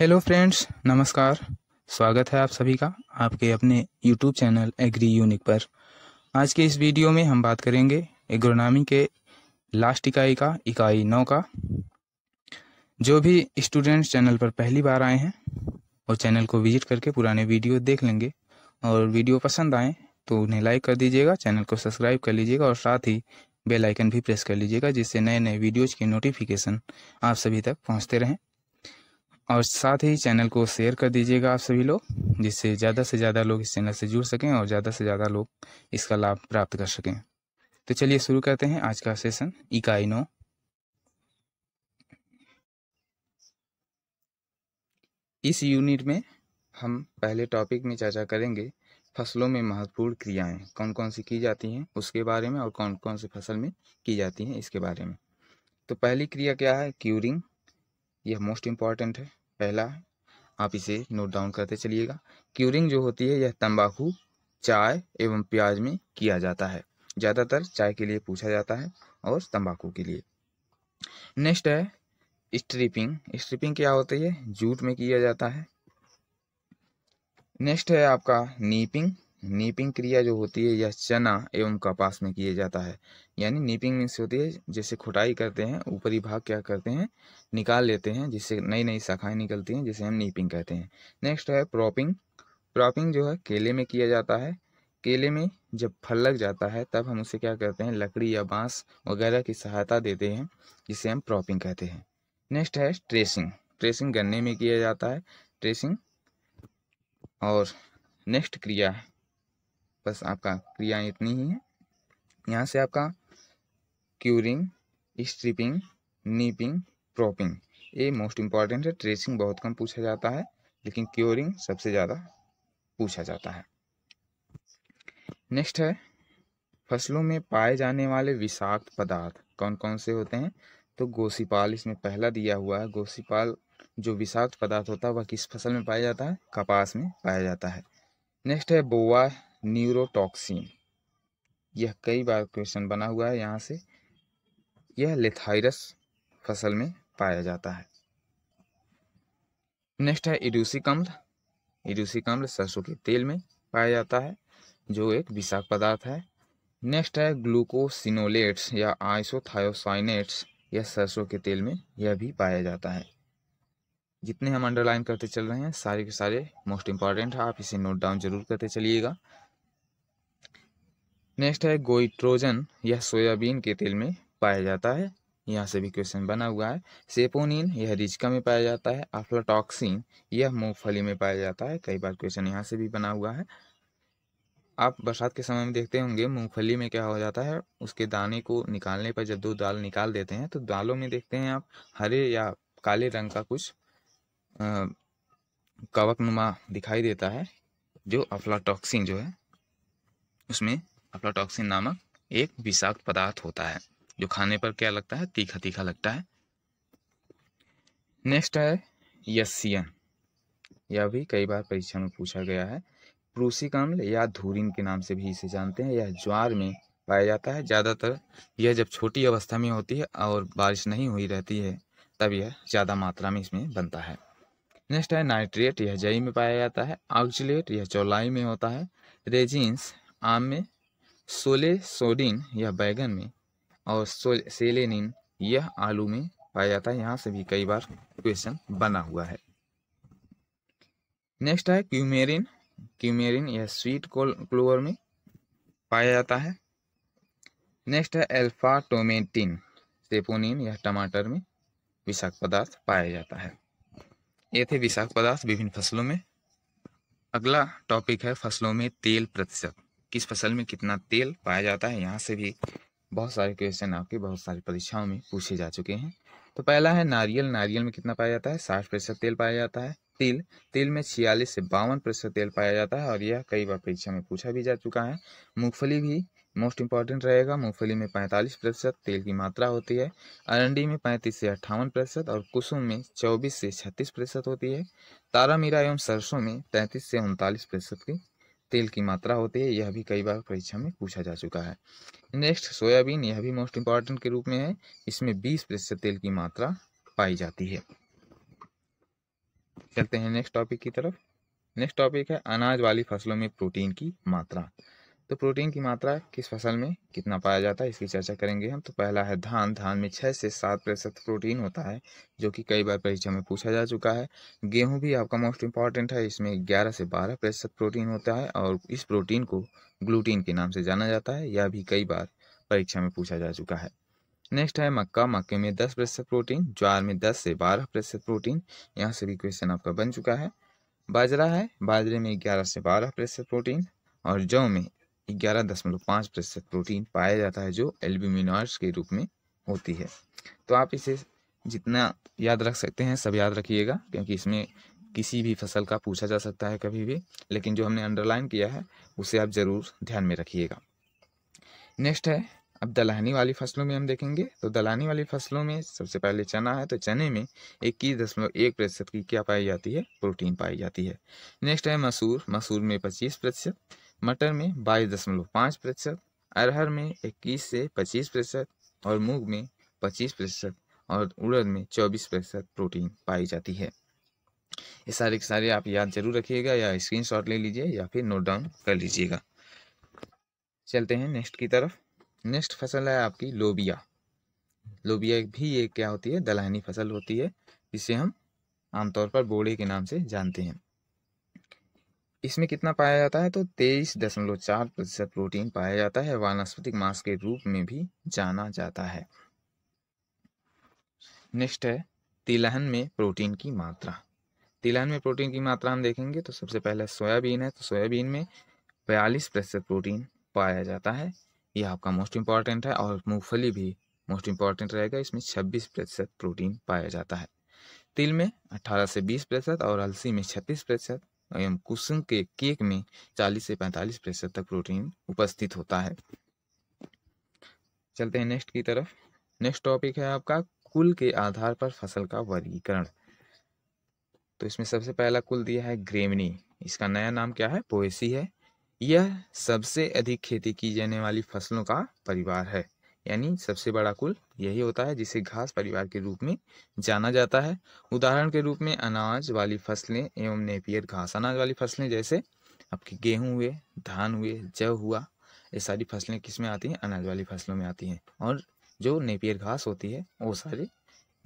hello friends नमस्कार स्वागत है आप सभी का आपके अपने यूट्यूब चैनल एग्री यूनिक पर आज के इस वीडियो में हम बात करेंगे एग्रोनॉमी के लास्ट इकाई का इकाई नौ का जो भी स्टूडेंट्स चैनल पर पहली बार आए हैं और चैनल को विजिट करके पुराने वीडियो देख लेंगे और वीडियो पसंद आए तो उन्हें लाइक कर दीजिएगा चैनल को सब्सक्राइब कर लीजिएगा और साथ ही बेलाइकन भी प्रेस कर लीजिएगा जिससे नए नए वीडियोज़ की नोटिफिकेशन आप सभी तक पहुँचते रहें और साथ ही चैनल को शेयर कर दीजिएगा आप सभी लोग जिससे ज़्यादा से ज़्यादा लोग इस चैनल से जुड़ सकें और ज़्यादा से ज़्यादा लोग इसका लाभ प्राप्त कर सकें तो चलिए शुरू करते हैं आज का सेशन इकाई नौ इस यूनिट में हम पहले टॉपिक में चर्चा करेंगे फसलों में महत्वपूर्ण क्रियाएं कौन कौन सी की जाती हैं उसके बारे में और कौन कौन सी फसल में की जाती हैं इसके बारे में तो पहली क्रिया क्या है क्यूरिंग यह मोस्ट इम्पॉर्टेंट है पहला आप इसे नोट डाउन करते चलिएगा क्यूरिंग जो होती है यह तंबाकू चाय एवं प्याज में किया जाता है ज़्यादातर चाय के लिए पूछा जाता है और तंबाकू के लिए नेक्स्ट है स्ट्रिपिंग स्ट्रिपिंग क्या होती है जूट में किया जाता है नेक्स्ट है आपका नीपिंग नीपिंग क्रिया जो होती है यह चना एवं कपास में किया जाता है यानी नीपिंग मीन्स होती है जैसे खुटाई करते हैं ऊपरी भाग क्या करते हैं निकाल लेते हैं जिससे नई नई शाखाएं निकलती हैं जिसे हम नीपिंग कहते हैं नेक्स्ट है प्रॉपिंग प्रॉपिंग जो है केले में किया जाता है केले में जब फल लग जाता है तब हम उसे क्या करते हैं लकड़ी या बांस वगैरह की सहायता देते हैं जिसे हम प्रॉपिंग कहते हैं नेक्स्ट है ट्रेसिंग ट्रेसिंग गन्ने में किया जाता है ट्रेसिंग और नेक्स्ट क्रिया है बस आपका क्रिया इतनी ही हैं यहाँ से आपका क्यूरिंग स्ट्रिपिंग नीपिंग प्रॉपिंग ये मोस्ट इम्पॉर्टेंट है ट्रेसिंग बहुत कम पूछा जाता है लेकिन क्योरिंग सबसे ज़्यादा पूछा जाता है नेक्स्ट है फसलों में पाए जाने वाले विषाक्त पदार्थ कौन कौन से होते हैं तो गोसीपाल इसमें पहला दिया हुआ है गोसीपाल जो विषाक्त पदार्थ होता है वह किस फसल में पाया जाता है कपास में पाया जाता है नेक्स्ट है बोवा न्यूरोटॉक्सिन यह कई बार क्वेश्चन बना हुआ है यहाँ से यह लेथाइरस फसल में पाया जाता है नेक्स्ट है इडूसी कम्ल इडूसी कम्ल सरसों के तेल में पाया जाता है जो एक विषाक्त पदार्थ है नेक्स्ट है ग्लूकोसिनोलेट्स या आइसोथायोसाइनेट्स यह सरसों के तेल में यह भी पाया जाता है जितने हम अंडरलाइन करते चल रहे हैं सारे के सारे मोस्ट इंपॉर्टेंट है आप इसे नोट डाउन जरूर करते चलिएगा नेक्स्ट है गोइट्रोजन यह सोयाबीन के तेल में पाया जाता है यहाँ से भी क्वेश्चन बना हुआ है सेपोनिन यह रिचका में पाया जाता है अफ्लाटॉक्सिन यह मूंगफली में पाया जाता है कई बार क्वेश्चन यहाँ से भी बना हुआ है आप बरसात के समय में देखते होंगे मूंगफली में क्या हो जाता है उसके दाने को निकालने पर जब दो दाल निकाल देते हैं तो दालों में देखते हैं आप हरे या काले रंग का कुछ कवक दिखाई देता है जो अफ्लाटॉक्सिन जो है उसमें अफ्लाटॉक्सिन नामक एक विषाक्त पदार्थ होता है जो खाने पर क्या लगता है तीखा तीखा लगता है नेक्स्ट है यस्सियन यह भी कई बार परीक्षा में पूछा गया है प्रूसिक अम्ल या धूरिन के नाम से भी इसे जानते हैं यह ज्वार में पाया जाता है ज़्यादातर यह जब छोटी अवस्था में होती है और बारिश नहीं हुई रहती है तब यह ज़्यादा मात्रा में इसमें बनता है नेक्स्ट है नाइट्रेट यह जई में पाया जाता है ऑक्जिलेट यह चौलाई में होता है रेजिन्स आम में सोले सोडिन यह बैगन में और सोल सेलेनिन यह आलू में पाया जाता है यहाँ से भी कई बार क्वेश्चन बना हुआ है नेक्स्ट है क्यूमेरिन क्यूमेरिन यह स्वीट क्लोवर में पाया जाता है नेक्स्ट है अल्फा टोमेटिन सेपोनिन यह टमाटर में विषाक्त पदार्थ पाया जाता है ये थे विषाक्त पदार्थ विभिन्न फसलों में अगला टॉपिक है फसलों में तेल प्रतिशत किस फसल में कितना तेल पाया जाता है यहाँ से भी बहुत सारे क्वेश्चन आपके बहुत सारी परीक्षाओं में पूछे जा चुके हैं तो पहला है नारियल नारियल में कितना पाया जाता है साठ प्रतिशत तेल पाया जाता है तिल तिल में छियालीस से बावन प्रतिशत तेल पाया जाता है और यह कई बार परीक्षा में पूछा भी जा चुका है मूंगफली भी मोस्ट इंपॉर्टेंट रहेगा मूंगफली में पैंतालीस प्रतिशत तेल की मात्रा होती है अरंडी में पैंतीस से अट्ठावन प्रतिशत और कुसुम में चौबीस से छत्तीस प्रतिशत होती है तारा मीरा एवं सरसों में तैंतीस से उनतालीस प्रतिशत की तेल की मात्रा होती है यह भी कई बार परीक्षा में पूछा जा चुका है नेक्स्ट सोयाबीन यह भी मोस्ट इंपॉर्टेंट के रूप में है इसमें बीस प्रतिशत तेल की मात्रा पाई जाती है चलते हैं नेक्स्ट टॉपिक की तरफ नेक्स्ट टॉपिक है अनाज वाली फसलों में प्रोटीन की मात्रा तो प्रोटीन की मात्रा किस फसल में कितना पाया जाता है इसकी चर्चा करेंगे हम तो पहला है धान धान में छः से सात प्रतिशत प्रोटीन होता है जो कि कई बार परीक्षा में पूछा जा चुका है गेहूं भी आपका मोस्ट इंपॉर्टेंट है इसमें ग्यारह से बारह प्रतिशत प्रोटीन होता है और इस प्रोटीन को ग्लूटीन के नाम से जाना जाता है यह भी कई बार परीक्षा में पूछा जा चुका है नेक्स्ट है मक्का मक्के में दस प्रतिशत प्रोटीन ज्वार में दस से बारह प्रतिशत प्रोटीन यहाँ से भी क्वेश्चन आपका बन चुका है बाजरा है बाजरे में ग्यारह से बारह प्रतिशत प्रोटीन और जौ में ग्यारह दशमलव पाँच प्रतिशत प्रोटीन पाया जाता है जो एल्ब्यूमिनॉइड्स के रूप में होती है तो आप इसे जितना याद रख सकते हैं सब याद रखिएगा क्योंकि इसमें किसी भी फसल का पूछा जा सकता है कभी भी लेकिन जो हमने अंडरलाइन किया है उसे आप ज़रूर ध्यान में रखिएगा नेक्स्ट है अब दलहनी वाली फसलों में हम देखेंगे तो दलहनी वाली फसलों में सबसे पहले चना है तो चने में इक्कीस दशमलव एक प्रतिशत की क्या पाई जाती है प्रोटीन पाई जाती है नेक्स्ट है मसूर मसूर में पच्चीस प्रतिशत मटर में बाईस दशमलव पाँच प्रतिशत अरहर में इक्कीस से पच्चीस प्रतिशत और मूंग में पच्चीस प्रतिशत और उड़द में चौबीस प्रतिशत प्रोटीन पाई जाती है ये सारे के सारे आप याद जरूर रखिएगा या शॉट ले लीजिए या फिर नोट डाउन कर लीजिएगा चलते हैं नेक्स्ट की तरफ नेक्स्ट फसल है आपकी लोबिया लोबिया भी एक क्या होती है दलहनी फसल होती है जिसे हम आमतौर पर बोड़े के नाम से जानते हैं इसमें कितना पाया जाता है तो तेईस दशमलव चार प्रतिशत प्रोटीन पाया जाता है वानस्पतिक मांस के रूप में भी जाना जाता है नेक्स्ट है तिलहन में प्रोटीन की मात्रा तिलहन में प्रोटीन की मात्रा हम देखेंगे तो सबसे पहले सोयाबीन है तो सोयाबीन में बयालीस प्रतिशत प्रोटीन पाया जाता है यह आपका मोस्ट इम्पॉर्टेंट है और मूंगफली भी मोस्ट इम्पॉर्टेंट रहेगा इसमें छब्बीस प्रतिशत प्रोटीन पाया जाता है तिल में अट्ठारह से बीस प्रतिशत और अलसी में छत्तीस प्रतिशत एवं कुसुम के केक में 40 से 45 प्रतिशत तक प्रोटीन उपस्थित होता है चलते हैं नेक्स्ट की तरफ नेक्स्ट टॉपिक है आपका कुल के आधार पर फसल का वर्गीकरण तो इसमें सबसे पहला कुल दिया है ग्रेमनी इसका नया नाम क्या है पोएसी है यह सबसे अधिक खेती की जाने वाली फसलों का परिवार है यानी सबसे बड़ा कुल यही होता है जिसे घास परिवार के रूप में जाना जाता है उदाहरण के रूप में अनाज वाली फसलें एवं नेपियर घास अनाज वाली फसलें जैसे आपके गेहूँ हुए धान हुए जव हुआ ये सारी फसलें किस में आती हैं अनाज वाली फसलों में आती हैं और जो नेपियर घास होती है वो सारे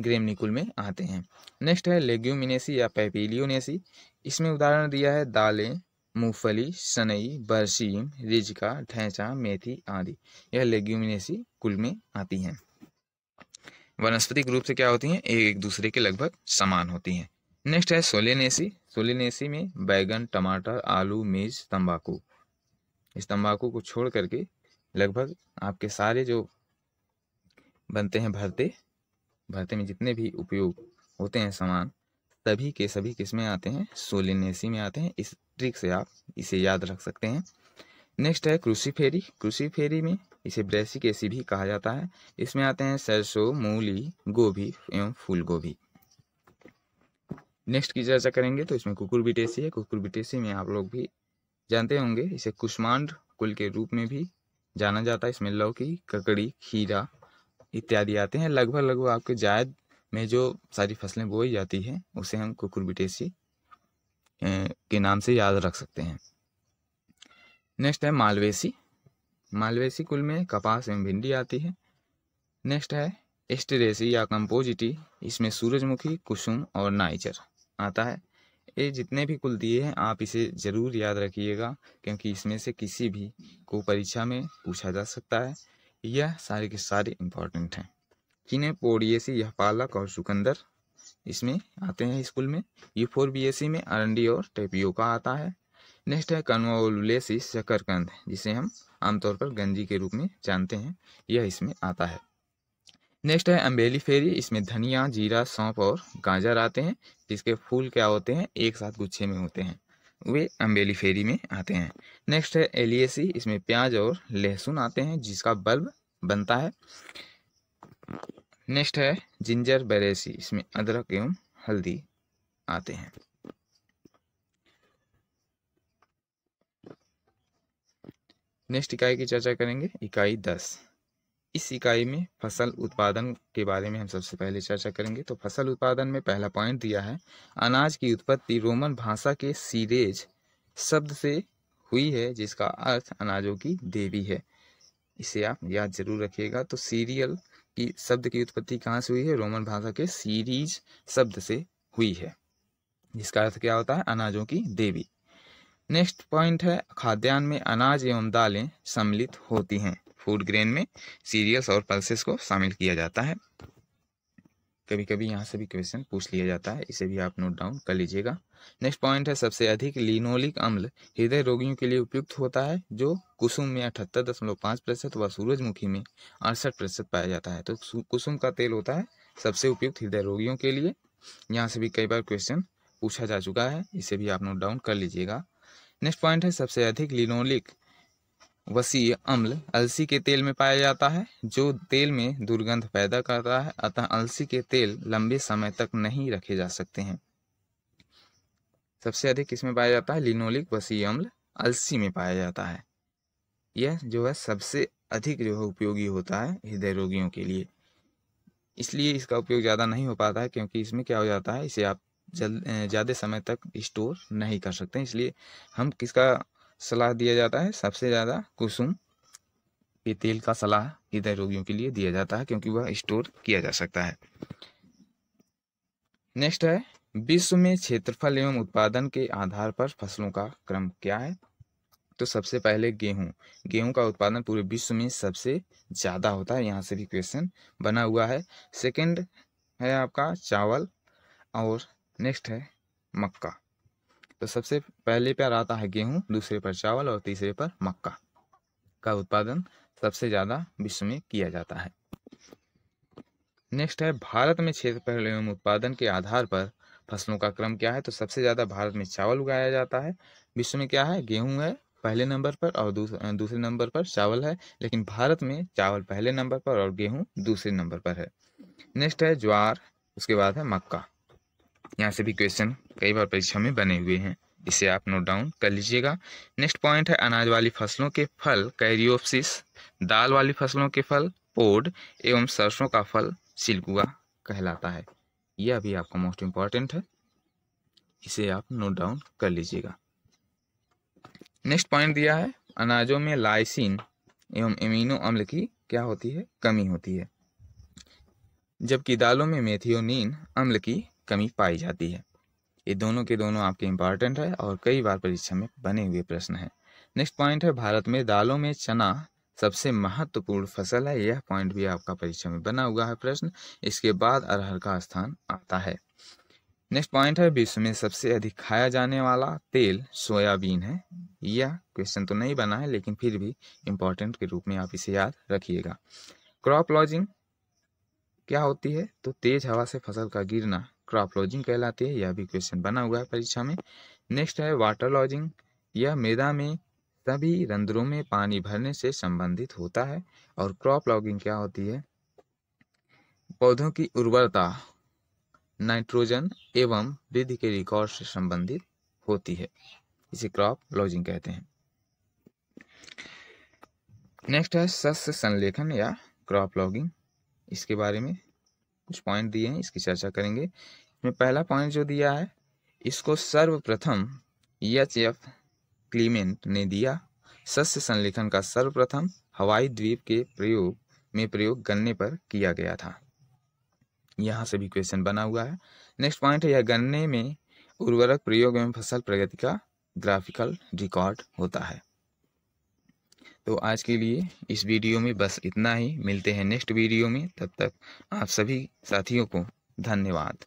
ग्रेमनी कुल में आते हैं नेक्स्ट है लेग्यूमिनेसी या पेपीलियोनेसी इसमें उदाहरण दिया है दालें मूंगफली सनई बरसीम रिजका ठेचा मेथी आदि यह लेग्यूमिनेसी कुल में आती हैं वनस्पतिक रूप से क्या होती हैं एक दूसरे के लगभग समान होती हैं नेक्स्ट है सोलेनेसी सोलेनेसी में बैगन टमाटर आलू मिर्च तंबाकू इस तंबाकू को छोड़ करके लगभग आपके सारे जो बनते हैं भरते भरते में जितने भी उपयोग होते हैं सामान सभी के सभी किस में आते हैं सोलिनेसी में आते हैं इस ट्रिक से आप इसे याद रख सकते हैं नेक्स्ट है कृषि फेरी कृषि फेरी में इसे ब्रैसिक एसी भी कहा जाता है इसमें आते हैं सरसों मूली गोभी एवं फूल गोभी नेक्स्ट की चर्चा करेंगे तो इसमें कुकुर बिटेसी है कुकुर बिटेसी में आप लोग भी जानते होंगे इसे कुष्मांड कुल के रूप में भी जाना जाता है इसमें लौकी ककड़ी खीरा इत्यादि आते हैं लगभग लगभग आपके जायद में जो सारी फसलें बोई जाती हैं उसे हम कुकुर बिटेसी के नाम से याद रख सकते हैं नेक्स्ट है मालवेसी मालवेसी कुल में कपास एवं भिंडी आती है नेक्स्ट है एस्टेरेसी या कंपोजिटी इसमें सूरजमुखी कुसुम और नाइचर आता है ये जितने भी कुल दिए हैं आप इसे ज़रूर याद रखिएगा क्योंकि इसमें से किसी भी को परीक्षा में पूछा जा सकता है यह सारे के सारे इम्पॉर्टेंट हैं किने पोड़िए से यह पालक और चुकंदर इसमें आते हैं स्कूल में यू फोर बी सी में अरंडी और टेपियो का आता है नेक्स्ट है कन्वोलेसी शकरकंद जिसे हम आमतौर पर गंजी के रूप में जानते हैं यह इसमें आता है नेक्स्ट है अम्बेली फेरी इसमें धनिया जीरा सौंप और गाजर आते हैं जिसके फूल क्या होते हैं एक साथ गुच्छे में होते हैं वे अम्बेली फेरी में आते हैं नेक्स्ट है एलियसी इसमें प्याज और लहसुन आते हैं जिसका बल्ब बनता है नेक्स्ट है जिंजर बैरेसी इसमें अदरक एवं हल्दी आते हैं नेक्स्ट इकाई की चर्चा करेंगे इकाई दस इस इकाई में फसल उत्पादन के बारे में हम सबसे पहले चर्चा करेंगे तो फसल उत्पादन में पहला पॉइंट दिया है अनाज की उत्पत्ति रोमन भाषा के सीरेज शब्द से हुई है जिसका अर्थ अनाजों की देवी है इसे आप याद जरूर रखिएगा तो सीरियल कि शब्द की उत्पत्ति कहाँ से हुई है रोमन भाषा के सीरीज शब्द से हुई है जिसका अर्थ क्या होता है अनाजों की देवी नेक्स्ट पॉइंट है खाद्यान्न में अनाज एवं दालें सम्मिलित होती हैं फूड ग्रेन में सीरियल्स और पल्सेस को शामिल किया जाता है कभी कभी यहाँ से भी क्वेश्चन पूछ लिया जाता है इसे भी आप नोट डाउन कर लीजिएगा नेक्स्ट पॉइंट है सबसे अधिक लिनोलिक अम्ल हृदय रोगियों के लिए उपयुक्त होता है जो कुसुम में अठहत्तर दशमलव पाँच प्रतिशत व सूरजमुखी में अड़सठ प्रतिशत पाया जाता है तो कुसुम का तेल होता है सबसे उपयुक्त हृदय रोगियों के लिए यहाँ से भी कई बार क्वेश्चन पूछा जा चुका है इसे भी आप नोट डाउन कर लीजिएगा नेक्स्ट पॉइंट है सबसे अधिक लिनोलिक वसीय अम्ल अलसी के तेल में पाया जाता है जो तेल में दुर्गंध पैदा करता है अतः अलसी के तेल लंबे समय तक नहीं रखे जा सकते हैं सबसे अधिक इसमें पाया जाता है लिनोलिक वसीय अम्ल अलसी में पाया जाता है यह जो है सबसे अधिक जो है उपयोगी होता है हृदय रोगियों के लिए इसलिए इसका उपयोग ज़्यादा नहीं हो पाता है क्योंकि इसमें क्या हो जाता है इसे आप जल्द ज़्यादा समय तक स्टोर नहीं कर सकते इसलिए हम किसका सलाह दिया जाता है सबसे ज़्यादा कुसुम के तेल का सलाह हृदय रोगियों के लिए दिया जाता है क्योंकि वह स्टोर किया जा सकता है नेक्स्ट है विश्व में क्षेत्रफल एवं उत्पादन के आधार पर फसलों का क्रम क्या है तो सबसे पहले गेहूं गेहूं का उत्पादन पूरे विश्व में सबसे ज़्यादा होता है यहाँ से भी क्वेश्चन बना हुआ है सेकंड है आपका चावल और नेक्स्ट है मक्का तो सबसे पहले पर आता है गेहूँ दूसरे पर चावल और तीसरे पर मक्का का उत्पादन सबसे ज़्यादा विश्व में किया जाता है नेक्स्ट है भारत में क्षेत्रफल एवं उत्पादन के आधार पर फसलों का क्रम क्या है तो सबसे ज़्यादा भारत में चावल उगाया जाता है विश्व में क्या है गेहूं है पहले नंबर पर और दूसरे नंबर पर चावल है लेकिन भारत में चावल पहले नंबर पर और गेहूँ दूसरे नंबर पर है नेक्स्ट है ज्वार उसके बाद है मक्का यहाँ से भी क्वेश्चन कई बार परीक्षा में बने हुए हैं इसे आप नोट डाउन कर लीजिएगा नेक्स्ट पॉइंट है अनाज वाली फसलों के फल कैरियोपसिस दाल वाली फसलों के फल पोड एवं सरसों का फल सिलकुआ कहलाता है यह भी आपका मोस्ट इम्पॉर्टेंट है इसे आप नोट डाउन कर लीजिएगा नेक्स्ट पॉइंट दिया है अनाजों में लाइसिन एवं इमिनो अम्ल की क्या होती है कमी होती है जबकि दालों में मेथियोनिन अम्ल की कमी पाई जाती है ये दोनों के दोनों आपके इम्पॉर्टेंट है और कई बार परीक्षा में बने हुए प्रश्न हैं नेक्स्ट पॉइंट है भारत में दालों में चना सबसे महत्वपूर्ण फसल है यह पॉइंट भी आपका परीक्षा में बना हुआ है प्रश्न इसके बाद अरहर का स्थान आता है नेक्स्ट पॉइंट है विश्व में सबसे अधिक खाया जाने वाला तेल सोयाबीन है यह क्वेश्चन तो नहीं बना है लेकिन फिर भी इम्पोर्टेंट के रूप में आप इसे याद रखिएगा क्रॉप लॉजिंग क्या होती है तो तेज हवा से फसल का गिरना क्रॉप लॉजिंग कहलाती है यह भी क्वेश्चन बना हुआ है परीक्षा में नेक्स्ट है वाटर लॉजिंग यह मैदा में सभी रंध्रों में पानी भरने से संबंधित होता है और क्रॉप लॉगिंग क्या होती है पौधों की उर्वरता नाइट्रोजन एवं वृद्धि के रिकॉर्ड से संबंधित होती है इसे क्रॉप लॉजिंग कहते हैं नेक्स्ट है सस्य संलेखन या क्रॉप लॉगिंग इसके बारे में कुछ पॉइंट दिए हैं इसकी चर्चा करेंगे इसमें पहला पॉइंट जो दिया है इसको सर्वप्रथम एच एफ क्लीमेंट ने दिया सस्य संलेखन का सर्वप्रथम हवाई द्वीप के प्रयोग में प्रयोग गन्ने पर किया गया था यहाँ से भी क्वेश्चन बना हुआ है नेक्स्ट पॉइंट है यह गन्ने में उर्वरक प्रयोग एवं फसल प्रगति का ग्राफिकल रिकॉर्ड होता है तो आज के लिए इस वीडियो में बस इतना ही मिलते हैं नेक्स्ट वीडियो में तब तक आप सभी साथियों को धन्यवाद